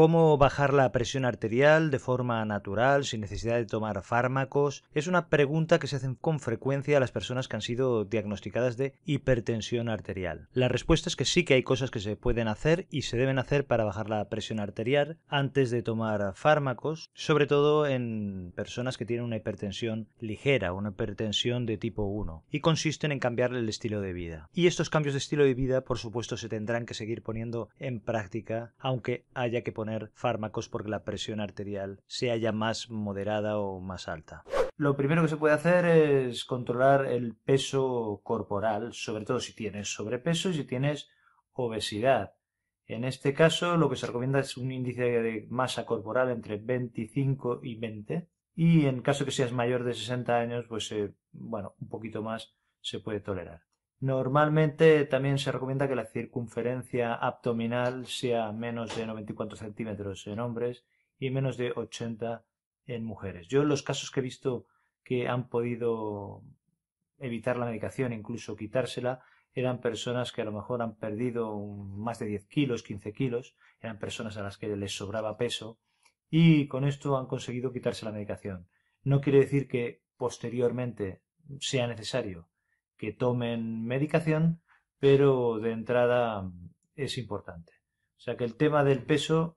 cómo bajar la presión arterial de forma natural, sin necesidad de tomar fármacos, es una pregunta que se hacen con frecuencia a las personas que han sido diagnosticadas de hipertensión arterial. La respuesta es que sí que hay cosas que se pueden hacer y se deben hacer para bajar la presión arterial antes de tomar fármacos, sobre todo en personas que tienen una hipertensión ligera, una hipertensión de tipo 1, y consisten en cambiar el estilo de vida. Y estos cambios de estilo de vida, por supuesto, se tendrán que seguir poniendo en práctica, aunque haya que poner fármacos porque la presión arterial sea ya más moderada o más alta. Lo primero que se puede hacer es controlar el peso corporal, sobre todo si tienes sobrepeso y si tienes obesidad. En este caso, lo que se recomienda es un índice de masa corporal entre 25 y 20. Y en caso que seas mayor de 60 años, pues eh, bueno, un poquito más se puede tolerar. Normalmente también se recomienda que la circunferencia abdominal sea menos de 94 centímetros en hombres y menos de 80 en mujeres. Yo en los casos que he visto que han podido evitar la medicación, incluso quitársela, eran personas que a lo mejor han perdido más de 10 kilos, 15 kilos, eran personas a las que les sobraba peso y con esto han conseguido quitarse la medicación. No quiere decir que posteriormente sea necesario que tomen medicación, pero de entrada mm, es importante. O sea que el tema del peso,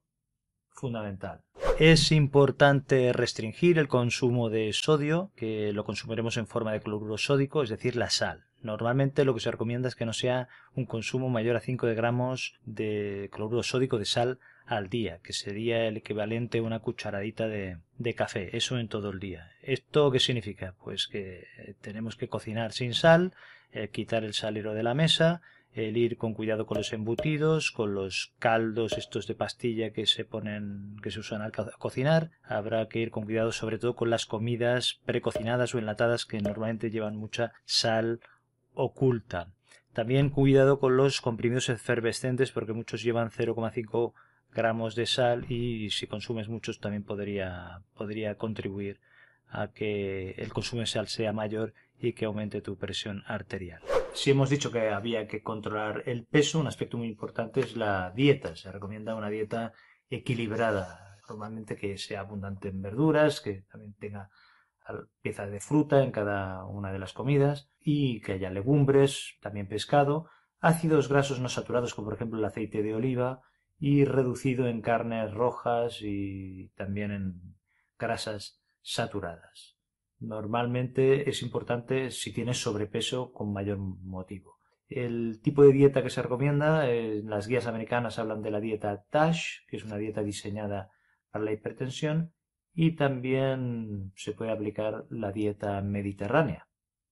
fundamental. Es importante restringir el consumo de sodio, que lo consumiremos en forma de cloruro sódico, es decir, la sal. Normalmente lo que se recomienda es que no sea un consumo mayor a 5 de gramos de cloruro sódico de sal al día, que sería el equivalente a una cucharadita de, café, eso en todo el día. ¿Esto qué significa? Pues que tenemos que cocinar sin sal, eh, quitar el salero de la mesa, el ir con cuidado con los embutidos, con los caldos estos de pastilla que se ponen, que se usan al cocinar. Habrá que ir con cuidado sobre todo con las comidas precocinadas o enlatadas que normalmente llevan mucha sal oculta. También cuidado con los comprimidos efervescentes porque muchos llevan 0,5 gramos de sal y si consumes muchos también podría, podría contribuir a que el consumo de sal sea mayor y que aumente tu presión arterial. Si hemos dicho que había que controlar el peso, un aspecto muy importante es la dieta. Se recomienda una dieta equilibrada, normalmente que sea abundante en verduras, que también tenga piezas de fruta en cada una de las comidas y que haya legumbres, también pescado, ácidos grasos no saturados como por ejemplo el aceite de oliva y reducido en carnes rojas y también en grasas saturadas. Normalmente es importante si tienes sobrepeso con mayor motivo. El tipo de dieta que se recomienda, en eh, las guías americanas hablan de la dieta TASH, que es una dieta diseñada para la hipertensión, y también se puede aplicar la dieta mediterránea.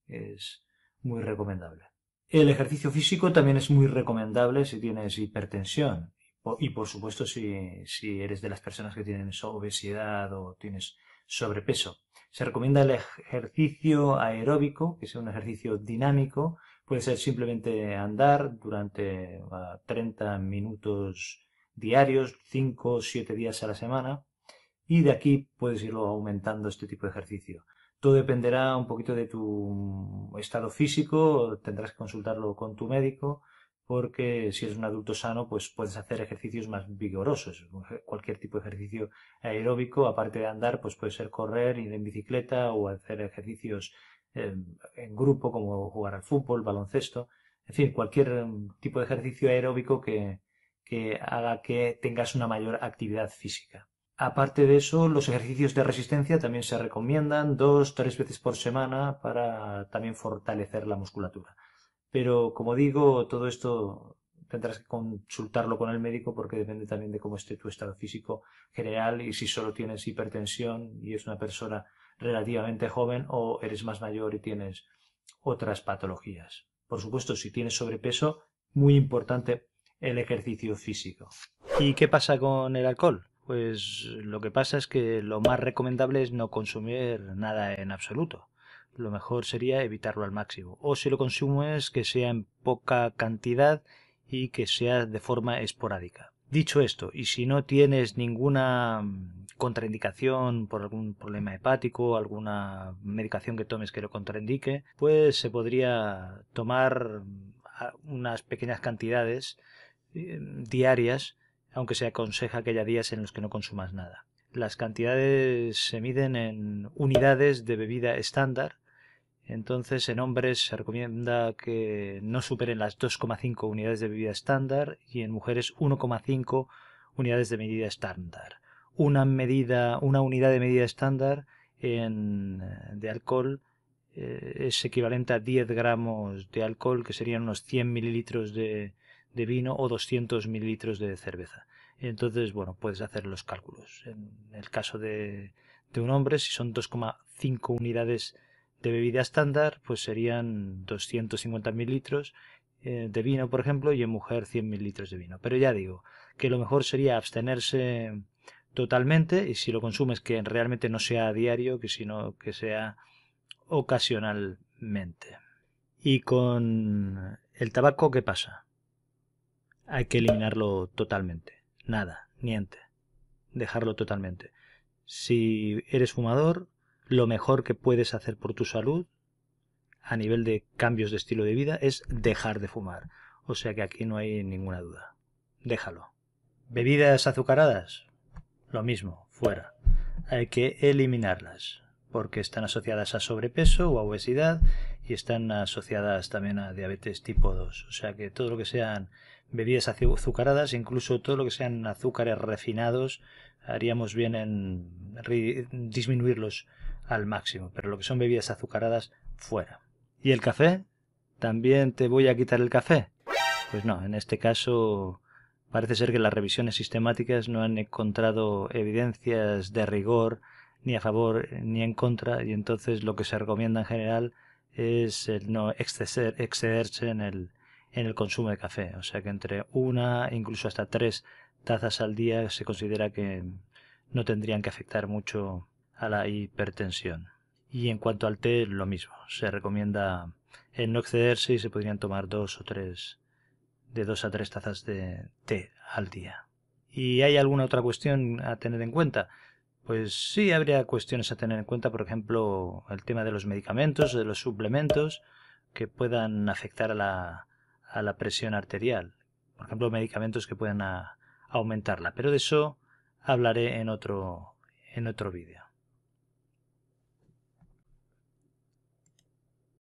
Es muy recomendable. El ejercicio físico también es muy recomendable si tienes hipertensión y por supuesto si, si eres de las personas que tienen obesidad o tienes sobrepeso. Se recomienda el ejercicio aeróbico, que sea un ejercicio dinámico. Puede ser simplemente andar durante 30 minutos diarios, 5 o 7 días a la semana. Y de aquí puedes irlo aumentando este tipo de ejercicio. Todo dependerá un poquito de tu estado físico, tendrás que consultarlo con tu médico porque si eres un adulto sano, pues puedes hacer ejercicios más vigorosos. Cualquier tipo de ejercicio aeróbico, aparte de andar, pues puede ser correr, ir en bicicleta o hacer ejercicios em, en grupo como jugar al fútbol, baloncesto. En fin, cualquier em, tipo de ejercicio aeróbico que, que haga que tengas una mayor actividad física. Aparte de eso, los ejercicios de resistencia también se recomiendan dos, o tres veces por semana para también fortalecer la musculatura. Pero como digo, todo esto tendrás que consultarlo con el médico porque depende también de cómo esté tu estado físico general y si solo tienes hipertensión y es una persona relativamente joven o eres más mayor y tienes otras patologías. Por supuesto, si tienes sobrepeso, muy importante el ejercicio físico. ¿Y qué pasa con el alcohol? Pues lo que pasa es que lo más recomendable es no consumir nada en absoluto lo mejor sería evitarlo al máximo. O si lo consumes, que sea en poca cantidad y que sea de forma esporádica. Dicho esto, y si no tienes ninguna mm, contraindicación por algún problema hepático, alguna medicación que tomes que lo contraindique, pues se podría tomar mm, unas pequeñas cantidades eh, diarias, aunque se aconseja que haya días en los que no consumas nada. Las cantidades se miden en unidades de bebida estándar entonces, en hombres se recomienda que no superen las 2,5 unidades de bebida estándar y en mujeres 1,5 unidades de medida estándar. Una medida, una unidad de medida estándar eh, de alcohol eh, es equivalente a 10 gramos de alcohol, que serían unos 100 mililitros de, vino o 200 mililitros de cerveza. Entonces, bueno, puedes hacer los cálculos. En el caso de, de un hombre, si son 2,5 unidades de bebida estándar pues serían 250 mililitros eh, de vino, por ejemplo, y en mujer 100 mililitros de vino. Pero ya digo que lo mejor sería abstenerse totalmente y si lo consumes que realmente no sea a diario, que sino que sea ocasionalmente. Y con el tabaco, ¿qué pasa? Hay que eliminarlo totalmente. Nada, niente. Dejarlo totalmente. Si eres fumador, lo mejor que puedes hacer por tu salud a nivel de cambios de estilo de vida es dejar de fumar. O sea que aquí no hay ninguna duda. Déjalo. Bebidas azucaradas, lo mismo, fuera. Hay que eliminarlas porque están asociadas a sobrepeso o a obesidad y están asociadas también a diabetes tipo 2. O sea que todo lo que sean bebidas azucaradas, incluso todo lo que sean azúcares refinados, haríamos bien en disminuirlos al máximo, pero lo que son bebidas azucaradas, fuera. ¿Y el café? ¿También te voy a quitar el café? Pues no, en este caso parece ser que las revisiones sistemáticas no han encontrado evidencias de rigor ni a favor ni en contra y entonces lo que se recomienda en general es el no excederse en el, consumo de café. O sea que entre una, incluso hasta tres tazas al día se considera que no tendrían que afectar mucho a la hipertensión. Y en cuanto al té, lo mismo. Se recomienda en no excederse y se podrían tomar dos o tres, de dos a tres tazas de té al día. ¿Y hay alguna otra cuestión a tener en cuenta? Pues sí, habría cuestiones a tener en cuenta, por ejemplo, el tema de los medicamentos, de los suplementos que puedan afectar a la, a la presión arterial. Por ejemplo, medicamentos que puedan aumentarla. Pero de eso hablaré en otro, en otro vídeo.